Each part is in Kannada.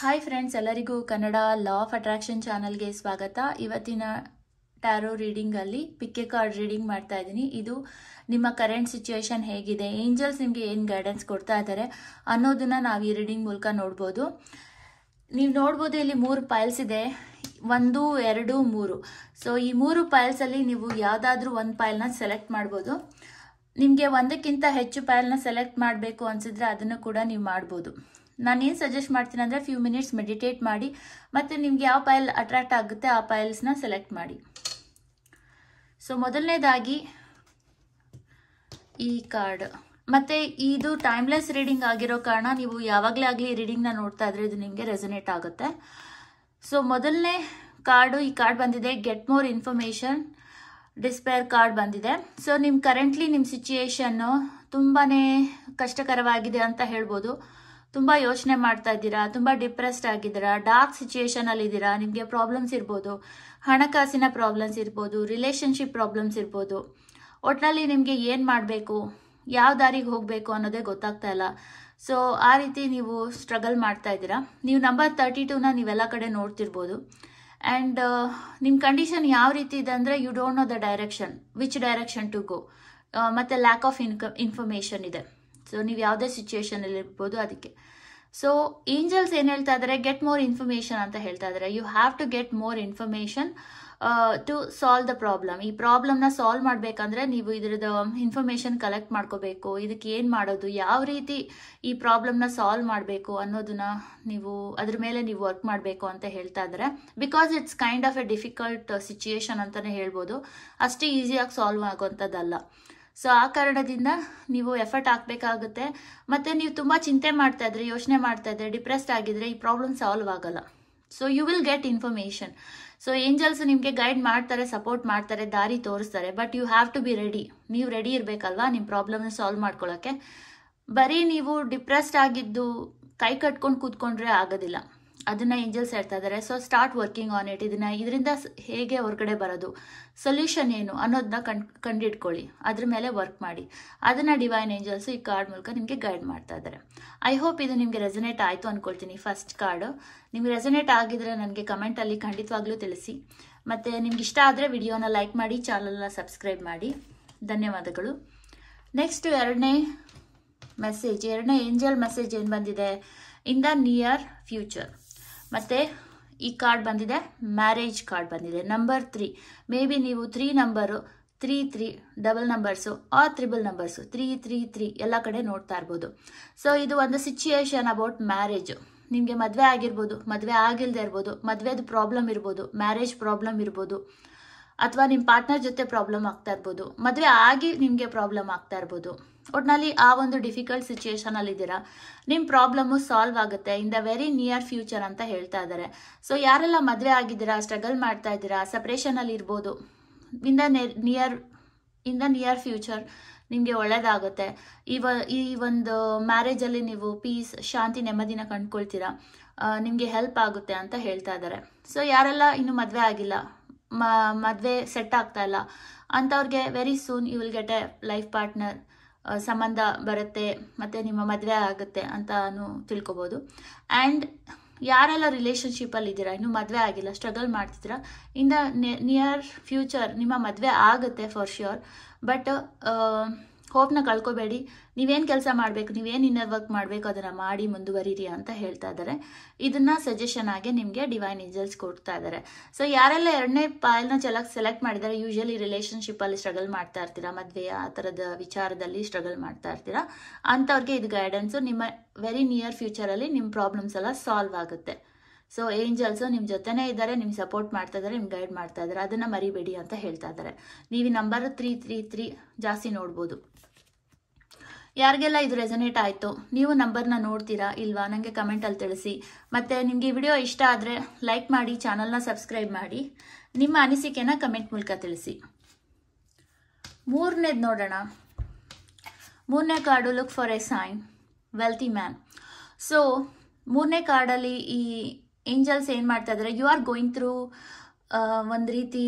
ಹಾಯ್ ಫ್ರೆಂಡ್ಸ್ ಎಲ್ಲರಿಗೂ ಕನ್ನಡ ಲಾ ಆಫ್ ಅಟ್ರಾಕ್ಷನ್ ಚಾನಲ್ಗೆ ಸ್ವಾಗತ ಇವತ್ತಿನ ಟ್ಯಾರೋ ರೀಡಿಂಗಲ್ಲಿ ಪಿಕ್ಕೆ ಕಾರ್ಡ್ ರೀಡಿಂಗ್ ಮಾಡ್ತಾ ಇದ್ದೀನಿ ಇದು ನಿಮ್ಮ ಕರೆಂಟ್ ಸಿಚ್ಯುವೇಶನ್ ಹೇಗಿದೆ ಏಂಜಲ್ಸ್ ನಿಮಗೆ ಏನು ಗೈಡೆನ್ಸ್ ಕೊಡ್ತಾ ಇದ್ದಾರೆ ಅನ್ನೋದನ್ನ ನಾವು ಈ ರೀಡಿಂಗ್ ಮೂಲಕ ನೋಡ್ಬೋದು ನೀವು ನೋಡ್ಬೋದು ಇಲ್ಲಿ ಮೂರು ಪೈಲ್ಸ್ ಇದೆ ಒಂದು ಎರಡು ಮೂರು ಸೊ ಈ ಮೂರು ಪೈಲ್ಸಲ್ಲಿ ನೀವು ಯಾವುದಾದ್ರೂ ಒಂದು ಪೈಲ್ನ ಸೆಲೆಕ್ಟ್ ಮಾಡ್ಬೋದು ನಿಮಗೆ ಒಂದಕ್ಕಿಂತ ಹೆಚ್ಚು ಪ್ಯಾಲ್ನ ಸೆಲೆಕ್ಟ್ ಮಾಡಬೇಕು ಅನಿಸಿದ್ರೆ ಅದನ್ನು ಕೂಡ ನೀವು ಮಾಡ್ಬೋದು ನಾನೇನು ಸಜೆಸ್ಟ್ ಮಾಡ್ತೀನಿ ಅಂದರೆ ಫ್ಯೂ ಮಿನಿಟ್ಸ್ ಮೆಡಿಟೇಟ್ ಮಾಡಿ ಮತ್ತು ನಿಮಗೆ ಯಾವ ಪೈಲ್ ಅಟ್ರಾಕ್ಟ್ ಆಗುತ್ತೆ ಆ ಫೈಲ್ಸ್ನ ಸೆಲೆಕ್ಟ್ ಮಾಡಿ ಸೊ ಮೊದಲನೇದಾಗಿ ಈ ಕಾರ್ಡ್ ಮತ್ತು ಇದು ಟೈಮ್ಲೆಸ್ ರೀಡಿಂಗ್ ಆಗಿರೋ ಕಾರಣ ನೀವು ಯಾವಾಗಲೇ ಆಗಲಿ ರೀಡಿಂಗ್ನ ನೋಡ್ತಾ ಇದ್ರೆ ಇದು ನಿಮಗೆ ರೆಸನೇಟ್ ಆಗುತ್ತೆ ಸೊ ಮೊದಲನೇ ಕಾರ್ಡು ಈ ಕಾರ್ಡ್ ಬಂದಿದೆ get more information despair card ಬಂದಿದೆ ಸೊ ನಿಮ್ಮ ಕರೆಂಟ್ಲಿ ನಿಮ್ಮ ಸಿಚುಯೇಷನ್ನು ತುಂಬಾ ಕಷ್ಟಕರವಾಗಿದೆ ಅಂತ ಹೇಳ್ಬೋದು ತುಂಬ ಯೋಚನೆ ಮಾಡ್ತಾ ಇದ್ದೀರಾ ತುಂಬ ಡಿಪ್ರೆಸ್ಡ್ ಆಗಿದ್ದೀರಾ ಡಾರ್ಕ್ ಅಲ್ಲಿ ಇದ್ದೀರಾ ನಿಮಗೆ ಪ್ರಾಬ್ಲಮ್ಸ್ ಇರ್ಬೋದು ಹಣಕಾಸಿನ ಪ್ರಾಬ್ಲಮ್ಸ್ ಇರ್ಬೋದು ರಿಲೇಷನ್ಶಿಪ್ ಪ್ರಾಬ್ಲಮ್ಸ್ ಇರ್ಬೋದು ಒಟ್ಟಿನಲ್ಲಿ ನಿಮಗೆ ಏನು ಮಾಡಬೇಕು ಯಾವ ದಾರಿಗೆ ಹೋಗಬೇಕು ಅನ್ನೋದೇ ಗೊತ್ತಾಗ್ತಾ ಇಲ್ಲ ಸೊ ಆ ರೀತಿ ನೀವು ಸ್ಟ್ರಗಲ್ ಮಾಡ್ತಾ ಇದ್ದೀರಾ ನೀವು ನಂಬರ್ ತರ್ಟಿ ಟೂನ ನೀವೆಲ್ಲ ಕಡೆ ನೋಡ್ತಿರ್ಬೋದು ಆ್ಯಂಡ್ ನಿಮ್ಮ ಕಂಡೀಷನ್ ಯಾವ ರೀತಿ ಇದೆ ಅಂದರೆ you don't know the direction which direction to go ಮತ್ತು ಲ್ಯಾಕ್ ಆಫ್ ಇನ್ಕ ಇನ್ಫಾರ್ಮೇಷನ್ ಇದೆ ಸೊ ನೀವು ಯಾವುದೇ ಸಿಚುವೇಶನಲ್ಲಿ ಇರ್ಬೋದು ಅದಕ್ಕೆ ಸೊ ಏಂಜಲ್ಸ್ ಏನು ಹೇಳ್ತಾ ಇದ್ದಾರೆ ಗೆಟ್ ಮೋರ್ ಇನ್ಫಾರ್ಮೇಶನ್ ಅಂತ ಹೇಳ್ತಾ ಇದ್ದಾರೆ you have to get more information to solve the problem ಈ ಪ್ರಾಬ್ಲಮ್ನ ಸಾಲ್ವ್ ಮಾಡಬೇಕಂದ್ರೆ ನೀವು ಇದ್ರದ್ದು ಇನ್ಫಾರ್ಮೇಶನ್ um, ಕಲೆಕ್ಟ್ ಮಾಡ್ಕೋಬೇಕು ಇದಕ್ಕೆ ಏನು ಮಾಡೋದು ಯಾವ ರೀತಿ ಈ ಪ್ರಾಬ್ಲಮ್ನ ಸಾಲ್ವ್ ಮಾಡಬೇಕು ಅನ್ನೋದನ್ನ ನೀವು ಅದ್ರ ಮೇಲೆ ನೀವು ವರ್ಕ್ ಮಾಡಬೇಕು ಅಂತ ಹೇಳ್ತಾ ಇದ್ದಾರೆ because it's kind of a difficult situation ಅಂತಲೇ ಹೇಳ್ಬೋದು ಅಷ್ಟೇ ಈಸಿಯಾಗಿ ಸಾಲ್ವ್ ಆಗೋವಂಥದ್ದಲ್ಲ ಸೊ ಆ ಕಾರಣದಿಂದ ನೀವು ಎಫರ್ಟ್ ಹಾಕಬೇಕಾಗುತ್ತೆ ಮತ್ತು ನೀವು ತುಂಬ ಚಿಂತೆ ಮಾಡ್ತಾ ಇದ್ರೆ ಯೋಚನೆ ಮಾಡ್ತಾ ಇದ್ರೆ ಡಿಪ್ರೆಸ್ಡ್ ಆಗಿದ್ರೆ ಈ ಪ್ರಾಬ್ಲಮ್ ಸಾಲ್ವ್ ಆಗಲ್ಲ so you will get information so angels ನಿಮಗೆ ಗೈಡ್ ಮಾಡ್ತಾರೆ ಸಪೋರ್ಟ್ ಮಾಡ್ತಾರೆ ದಾರಿ ತೋರಿಸ್ತಾರೆ but you have to be ready ನೀವು ರೆಡಿ ಇರಬೇಕಲ್ವಾ ನಿಮ್ಮ ಪ್ರಾಬ್ಲಮ್ನ ಸಾಲ್ವ್ ಮಾಡ್ಕೊಳ್ಳೋಕ್ಕೆ ಬರೀ ನೀವು ಡಿಪ್ರೆಸ್ಡ್ ಆಗಿದ್ದು ಕೈ ಕಟ್ಕೊಂಡು ಕೂತ್ಕೊಂಡ್ರೆ ಆಗೋದಿಲ್ಲ ಅದನ್ನು ಏಂಜಲ್ಸ್ ಹೇಳ್ತಾ ಇದ್ದಾರೆ so start working on it ಇದನ್ನು ಇದರಿಂದ ಹೇಗೆ ಹೊರಗಡೆ ಬರೋದು ಸೊಲ್ಯೂಷನ್ ಏನು ಅನ್ನೋದನ್ನ ಕಂಡು ಕಂಡಿಡ್ಕೊಳ್ಳಿ ಅದ್ರ ಮೇಲೆ ವರ್ಕ್ ಮಾಡಿ ಅದನ್ನು ಡಿವೈನ್ ಏಂಜಲ್ಸ್ ಈ ಕಾರ್ಡ್ ಮೂಲಕ ನಿಮಗೆ ಗೈಡ್ ಮಾಡ್ತಾ ಇದ್ದಾರೆ ಐ ಹೋಪ್ ಇದು ನಿಮಗೆ ರೆಸನೇಟ್ ಆಯಿತು ಅಂದ್ಕೊಳ್ತೀನಿ ಫಸ್ಟ್ ಕಾರ್ಡು ನಿಮ್ಗೆ ರೆಸನೇಟ್ ಆಗಿದ್ರೆ ನನಗೆ ಕಮೆಂಟಲ್ಲಿ ಖಂಡಿತವಾಗ್ಲೂ ತಿಳಿಸಿ ಮತ್ತು ನಿಮ್ಗೆ ಇಷ್ಟ ಆದರೆ ವಿಡಿಯೋನ ಲೈಕ್ ಮಾಡಿ ಚಾನಲ್ನ ಸಬ್ಸ್ಕ್ರೈಬ್ ಮಾಡಿ ಧನ್ಯವಾದಗಳು ನೆಕ್ಸ್ಟ್ ಎರಡನೇ ಮೆಸೇಜ್ ಎರಡನೇ ಏಂಜಲ್ ಮೆಸೇಜ್ ಏನು ಬಂದಿದೆ ಇನ್ ದ ನಿಯರ್ ಫ್ಯೂಚರ್ ಮತ್ತು ಈ ಕಾರ್ಡ್ ಬಂದಿದೆ ಮ್ಯಾರೇಜ್ ಕಾರ್ಡ್ ಬಂದಿದೆ ನಂಬರ್ ತ್ರೀ ಮೇ ಬಿ ನೀವು three number three three double numbers ಆ triple numbers three three three ಎಲ್ಲ ಕಡೆ ನೋಡ್ತಾ ಇರ್ಬೋದು ಸೊ ಇದು ಒಂದು ಸಿಚುಯೇಷನ್ ಅಬೌಟ್ ಮ್ಯಾರೇಜು ನಿಮಗೆ ಮದುವೆ ಆಗಿರ್ಬೋದು ಮದುವೆ ಆಗಿಲ್ಲದೆ ಇರ್ಬೋದು ಮದುವೆದು ಪ್ರಾಬ್ಲಮ್ ಇರ್ಬೋದು ಮ್ಯಾರೇಜ್ ಪ್ರಾಬ್ಲಮ್ ಇರ್ಬೋದು ಅಥವಾ ನಿಮ್ಮ ಪಾರ್ಟ್ನರ್ ಜೊತೆ ಪ್ರಾಬ್ಲಮ್ ಆಗ್ತಾ ಇರ್ಬೋದು ಮದುವೆ ಆಗಿ ನಿಮಗೆ ಪ್ರಾಬ್ಲಮ್ ಆಗ್ತಾ ಇರ್ಬೋದು ಒಟ್ನಲ್ಲಿ ಆ ಒಂದು ಡಿಫಿಕಲ್ಟ್ ಅಲ್ಲಿ ಇದ್ದೀರಾ ನಿಮ್ಮ ಪ್ರಾಬ್ಲಮ್ಮು ಸಾಲ್ವ್ ಆಗುತ್ತೆ in the very near future ಅಂತ ಹೇಳ್ತಾ ಇದ್ದಾರೆ ಸೊ ಯಾರೆಲ್ಲ ಮದುವೆ ಆಗಿದ್ದೀರಾ ಸ್ಟ್ರಗಲ್ ಮಾಡ್ತಾ ಇದ್ದೀರಾ ಅಲ್ಲಿ ಇರ್ಬೋದು in the near in the near future ನಿಮಗೆ ಒಳ್ಳೆಯದಾಗುತ್ತೆ ಇವ ಈ ಒಂದು ಮ್ಯಾರೇಜಲ್ಲಿ ನೀವು ಪೀಸ್ ಶಾಂತಿ ನೆಮ್ಮದಿನ ಕಂಡ್ಕೊಳ್ತೀರಾ ನಿಮಗೆ ಹೆಲ್ಪ್ ಆಗುತ್ತೆ ಅಂತ ಹೇಳ್ತಾ ಇದ್ದಾರೆ ಸೊ ಯಾರೆಲ್ಲ ಇನ್ನು ಮದುವೆ ಆಗಿಲ್ಲ ಮದುವೆ ಸೆಟ್ ಆಗ್ತಾ ಇಲ್ಲ ಅಂಥವ್ರಿಗೆ very soon you will get a life partner ಸಂಬಂಧ ಬರುತ್ತೆ ಮತ್ತು ನಿಮ್ಮ ಮದುವೆ ಆಗುತ್ತೆ ಅಂತಾನು ತಿಳ್ಕೊಬೋದು ಆ್ಯಂಡ್ ಯಾರೆಲ್ಲ ರಿಲೇಷನ್ಶಿಪ್ಪಲ್ಲಿ ಇದ್ದೀರಾ ಇನ್ನೂ ಮದುವೆ ಆಗಿಲ್ಲ ಸ್ಟ್ರಗಲ್ ಮಾಡ್ತಿದ್ದೀರಾ ಇನ್ ದ ನಿಯರ್ ಫ್ಯೂಚರ್ ನಿಮ್ಮ ಮದುವೆ ಆಗುತ್ತೆ ಫಾರ್ ಶ್ಯೂರ್ ಬಟ್ ಹೋಪ್ನ ಕಳ್ಕೊಬೇಡಿ ನೀವೇನು ಕೆಲಸ ಮಾಡಬೇಕು ನೀವೇನು ಇನ್ನರ್ ವರ್ಕ್ ಮಾಡಬೇಕು ಅದನ್ನು ಮಾಡಿ ಮುಂದುವರಿರಿ ಅಂತ ಹೇಳ್ತಾ ಇದ್ದಾರೆ ಇದನ್ನು ಸಜೆಷನ್ ಆಗಿ ನಿಮಗೆ ಡಿವೈನ್ ಏಂಜಲ್ಸ್ ಕೊಡ್ತಾ ಇದ್ದಾರೆ ಸೊ ಯಾರೆಲ್ಲ ಎರಡನೇ ಪಾಯಲ್ನ ಚಲಕ್ ಸೆಲೆಕ್ಟ್ ಮಾಡಿದ್ದಾರೆ ಯೂಶಲಿ ರಿಲೇಷನ್ಶಿಪ್ಪಲ್ಲಿ ಸ್ಟ್ರಗಲ್ ಮಾಡ್ತಾ ಇರ್ತೀರಾ ಮದುವೆ ಆ ಥರದ ವಿಚಾರದಲ್ಲಿ ಸ್ಟ್ರಗಲ್ ಮಾಡ್ತಾ ಇರ್ತೀರಾ ಅಂಥವ್ರಿಗೆ ಇದು ಗೈಡೆನ್ಸು ನಿಮ್ಮ ವೆರಿ ನಿಯರ್ ಫ್ಯೂಚರಲ್ಲಿ ನಿಮ್ಮ ಪ್ರಾಬ್ಲಮ್ಸ್ ಎಲ್ಲ ಸಾಲ್ವ್ ಆಗುತ್ತೆ ಸೊ ಏಂಜಲ್ಸು ನಿಮ್ಮ ಜೊತೆನೇ ಇದ್ದಾರೆ ನಿಮ್ಗೆ ಸಪೋರ್ಟ್ ಮಾಡ್ತಾ ಇದ್ದಾರೆ ನಿಮ್ಗೆ ಗೈಡ್ ಮಾಡ್ತಾ ಇದ್ದಾರೆ ಅದನ್ನು ಮರಿಬೇಡಿ ಅಂತ ಹೇಳ್ತಾ ಇದ್ದಾರೆ ನೀವು ಈ ನಂಬರ್ ತ್ರೀ ತ್ರೀ ತ್ರೀ ಜಾಸ್ತಿ ನೋಡ್ಬೋದು ಯಾರಿಗೆಲ್ಲ ಇದು ರೆಸನೇಟ್ ಆಯಿತು ನೀವು ನಂಬರ್ನ ನೋಡ್ತೀರಾ ಇಲ್ವಾ ನನಗೆ ಕಮೆಂಟಲ್ಲಿ ತಿಳಿಸಿ ಮತ್ತು ನಿಮಗೆ ಈ ವಿಡಿಯೋ ಇಷ್ಟ ಆದರೆ ಲೈಕ್ ಮಾಡಿ ಚಾನಲ್ನ ಸಬ್ಸ್ಕ್ರೈಬ್ ಮಾಡಿ ನಿಮ್ಮ ಅನಿಸಿಕೆನ ಕಮೆಂಟ್ ಮೂಲಕ ತಿಳಿಸಿ ಮೂರನೇದು ನೋಡೋಣ ಮೂರನೇ card look for a sign wealthy man so ಮೂರನೇ ಕಾರ್ಡಲ್ಲಿ ಈ ಏಂಜಲ್ಸ್ ಏನು ಮಾಡ್ತಾ ಇದ್ದಾರೆ ಯು ಆರ್ ಗೋಯಿಂಗ್ ಥ್ರೂ ಒಂದು ರೀತಿ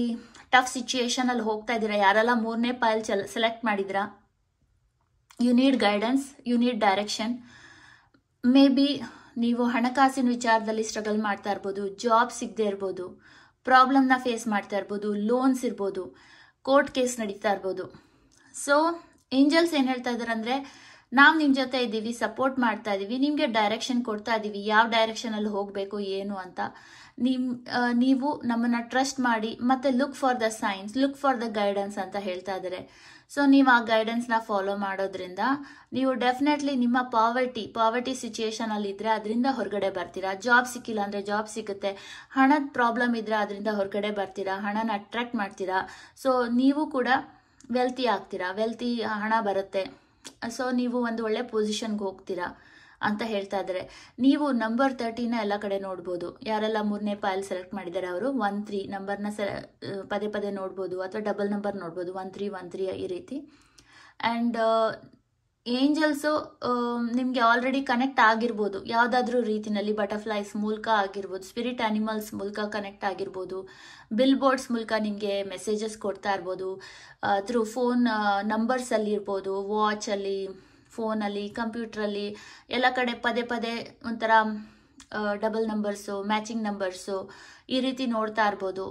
ಟಫ್ ಸಿಚುಯೇಷನ್ ಅಲ್ಲಿ ಹೋಗ್ತಾ ಇದ್ದೀರಾ ಯಾರೆಲ್ಲ ಮೂರನೇ ಪೈಲ್ ಸೆಲೆಕ್ಟ್ ಮಾಡಿದ್ರ you need guidance you need direction maybe ನೀವು ಹಣಕಾಸಿನ ವಿಚಾರದಲ್ಲಿ ಸ್ಟ್ರಗಲ್ ಮಾಡ್ತಾ ಇರ್ಬೋದು ಜಾಬ್ ಸಿಗದೆ ಇರ್ಬೋದು ಪ್ರಾಬ್ಲಮ್ನ ಫೇಸ್ ಮಾಡ್ತಾ ಇರ್ಬೋದು ಲೋನ್ಸ್ ಇರ್ಬೋದು ಕೋರ್ಟ್ ಕೇಸ್ ನಡೀತಾ ಇರ್ಬೋದು ಸೊ ಏಂಜಲ್ಸ್ ಏನು ಹೇಳ್ತಾ ಇದ್ದಾರೆ ಅಂದರೆ ನಾವು ನಿಮ್ಮ ಜೊತೆ ಇದ್ದೀವಿ ಸಪೋರ್ಟ್ ಮಾಡ್ತಾ ಇದ್ದೀವಿ ನಿಮಗೆ ಡೈರೆಕ್ಷನ್ ಕೊಡ್ತಾ ಇದ್ದೀವಿ ಯಾವ ಡೈರೆಕ್ಷನಲ್ಲಿ ಹೋಗಬೇಕು ಏನು ಅಂತ ನಿಮ್ ನೀವು ನಮ್ಮನ್ನು ಟ್ರಸ್ಟ್ ಮಾಡಿ ಮತ್ತೆ look for the signs look for the guidance ಅಂತ ಹೇಳ್ತಾ ಇದ್ದಾರೆ ಸೊ ನೀವು ಆ ಗೈಡೆನ್ಸ್ನ ಫಾಲೋ ಮಾಡೋದ್ರಿಂದ ನೀವು ಡೆಫಿನೆಟ್ಲಿ ನಿಮ್ಮ ಪಾವರ್ಟಿ ಪಾವರ್ಟಿ ಅಲ್ಲಿ ಇದ್ದರೆ ಅದರಿಂದ ಹೊರಗಡೆ ಬರ್ತೀರಾ ಜಾಬ್ ಸಿಕ್ಕಿಲ್ಲ ಅಂದರೆ ಜಾಬ್ ಸಿಗುತ್ತೆ ಹಣದ ಪ್ರಾಬ್ಲಮ್ ಇದ್ದರೆ ಅದರಿಂದ ಹೊರಗಡೆ ಬರ್ತೀರಾ ಹಣನ ಅಟ್ರ್ಯಾಕ್ಟ್ ಮಾಡ್ತೀರಾ ಸೊ ನೀವು ಕೂಡ ವೆಲ್ತಿ ಆಗ್ತೀರಾ ವೆಲ್ತಿ ಹಣ ಬರುತ್ತೆ ಸೊ ನೀವು ಒಂದು ಒಳ್ಳೆ ಪೊಸಿಷನ್ಗೆ ಹೋಗ್ತೀರಾ ಅಂತ ಹೇಳ್ತಾ ಇದ್ದಾರೆ ನೀವು ನಂಬರ್ ತರ್ಟಿನ ಎಲ್ಲ ಕಡೆ ನೋಡ್ಬೋದು ಯಾರೆಲ್ಲ ಮೂರನೇ ಪಾಯಲ್ ಸೆಲೆಕ್ಟ್ ಮಾಡಿದ್ದಾರೆ ಅವರು ಒನ್ ತ್ರೀ ನಂಬರ್ನ ಸೆ ಪದೇ ಪದೇ ನೋಡ್ಬೋದು ಅಥವಾ ಡಬಲ್ ನಂಬರ್ ನೋಡ್ಬೋದು ಒನ್ ತ್ರೀ ಒನ್ ತ್ರೀ ಈ ರೀತಿ ಆ್ಯಂಡ್ ಏಂಜಲ್ಸು ನಿಮಗೆ ಆಲ್ರೆಡಿ ಕನೆಕ್ಟ್ ಆಗಿರ್ಬೋದು ಯಾವುದಾದ್ರೂ ರೀತಿನಲ್ಲಿ ಬಟರ್ಫ್ಲೈಸ್ ಮೂಲಕ ಆಗಿರ್ಬೋದು ಸ್ಪಿರಿಟ್ ಆ್ಯನಿಮಲ್ಸ್ ಮೂಲಕ ಕನೆಕ್ಟ್ ಆಗಿರ್ಬೋದು ಬಿಲ್ ಬೋರ್ಡ್ಸ್ ಮೂಲಕ ನಿಮಗೆ ಮೆಸೇಜಸ್ ಕೊಡ್ತಾ ಇರ್ಬೋದು ಥ್ರೂ ಫೋನ್ ನಂಬರ್ಸಲ್ಲಿ ಇರ್ಬೋದು ವಾಚಲ್ಲಿ ಫೋನಲ್ಲಿ ಕಂಪ್ಯೂಟ್ರಲ್ಲಿ ಎಲ್ಲ ಕಡೆ ಪದೇ ಪದೇ ಒಂಥರ ಡಬಲ್ ನಂಬರ್ಸು ಮ್ಯಾಚಿಂಗ್ ನಂಬರ್ಸು ಈ ರೀತಿ ನೋಡ್ತಾ ಇರ್ಬೋದು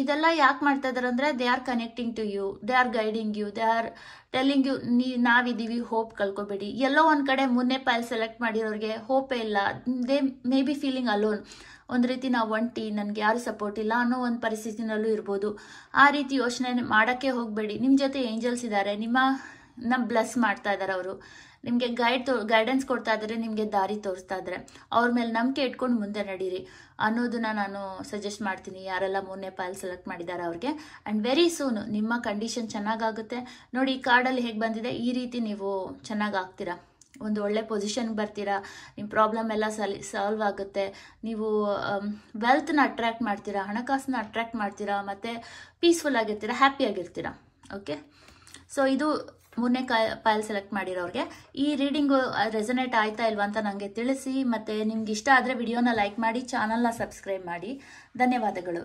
ಇದೆಲ್ಲ ಯಾಕೆ ಮಾಡ್ತಾ ಇದಾರೆ ಅಂದರೆ they are connecting to you they are guiding you they are telling you ನೀ ನಾವಿದ್ದೀವಿ ಹೋಪ್ ಕಳ್ಕೊಬೇಡಿ ಎಲ್ಲೋ ಒಂದು ಕಡೆ ಮುನ್ನೆ ಪೈಲ್ ಸೆಲೆಕ್ಟ್ ಮಾಡಿರೋರಿಗೆ ಹೋಪೇ ಇಲ್ಲ they may be feeling alone ಒಂದು ರೀತಿ ನಾವು ಒಂಟಿ ನನಗೆ ಯಾರು ಸಪೋರ್ಟ್ ಇಲ್ಲ ಅನ್ನೋ ಒಂದು ಪರಿಸ್ಥಿತಿನಲ್ಲೂ ಇರ್ಬೋದು ಆ ರೀತಿ ಯೋಚನೆ ಮಾಡೋಕ್ಕೆ ಹೋಗಬೇಡಿ ನಿಮ್ಮ ಜೊತೆ ಏಂಜಲ್ಸ್ ಇದ್ದಾರೆ ನಿಮ್ಮ ನಮ್ಮ ಬ್ಲೆಸ್ ಮಾಡ್ತಾ ಇದ್ದಾರೆ ಅವರು ನಿಮಗೆ ಗೈಡ್ ತೋ ಗೈಡೆನ್ಸ್ ಕೊಡ್ತಾ ಇದ್ದಾರೆ ನಿಮಗೆ ದಾರಿ ತೋರಿಸ್ತಾ ಇದ್ದಾರೆ ಅವ್ರ ಮೇಲೆ ನಂಬಿಕೆ ಇಟ್ಕೊಂಡು ಮುಂದೆ ನಡೀರಿ ಅನ್ನೋದನ್ನ ನಾನು ಸಜೆಸ್ಟ್ ಮಾಡ್ತೀನಿ ಯಾರೆಲ್ಲ ಮೂರನೇ ಪಾಲ್ ಸೆಲೆಕ್ಟ್ ಮಾಡಿದ್ದಾರೆ ಅವ್ರಿಗೆ ಆ್ಯಂಡ್ ವೆರಿ ಸೂನ್ ನಿಮ್ಮ ಕಂಡೀಷನ್ ಚೆನ್ನಾಗಾಗುತ್ತೆ ನೋಡಿ ಈ ಕಾರ್ಡಲ್ಲಿ ಹೇಗೆ ಬಂದಿದೆ ಈ ರೀತಿ ನೀವು ಚೆನ್ನಾಗಿ ಆಗ್ತೀರಾ ಒಂದು ಒಳ್ಳೆ ಪೊಸಿಷನ್ಗೆ ಬರ್ತೀರಾ ನಿಮ್ಮ ಪ್ರಾಬ್ಲಮ್ ಎಲ್ಲ ಸಲಿ ಸಾಲ್ವ್ ಆಗುತ್ತೆ ನೀವು ವೆಲ್ತ್ನ um, ಅಟ್ರ್ಯಾಕ್ಟ್ ಮಾಡ್ತೀರಾ ಹಣಕಾಸನ್ನ ಅಟ್ರ್ಯಾಕ್ಟ್ ಮಾಡ್ತೀರಾ ಮತ್ತು ಪೀಸ್ಫುಲ್ ಆಗಿರ್ತೀರಾ ಹ್ಯಾಪಿಯಾಗಿರ್ತೀರಾ ಓಕೆ ಸೊ ಇದು ಮೂರನೇ ಫೈಲ್ ಸೆಲೆಕ್ಟ್ ಮಾಡಿರೋರಿಗೆ ಈ ರೀಡಿಂಗು ರೆಸನೇಟ್ ಆಯ್ತಾ ಇಲ್ವಾ ಅಂತ ನನಗೆ ತಿಳಿಸಿ ಮತ್ತು ನಿಮ್ಗೆ ಇಷ್ಟ ಆದರೆ ವಿಡಿಯೋನ ಲೈಕ್ ಮಾಡಿ ಚಾನಲ್ನ ಸಬ್ಸ್ಕ್ರೈಬ್ ಮಾಡಿ ಧನ್ಯವಾದಗಳು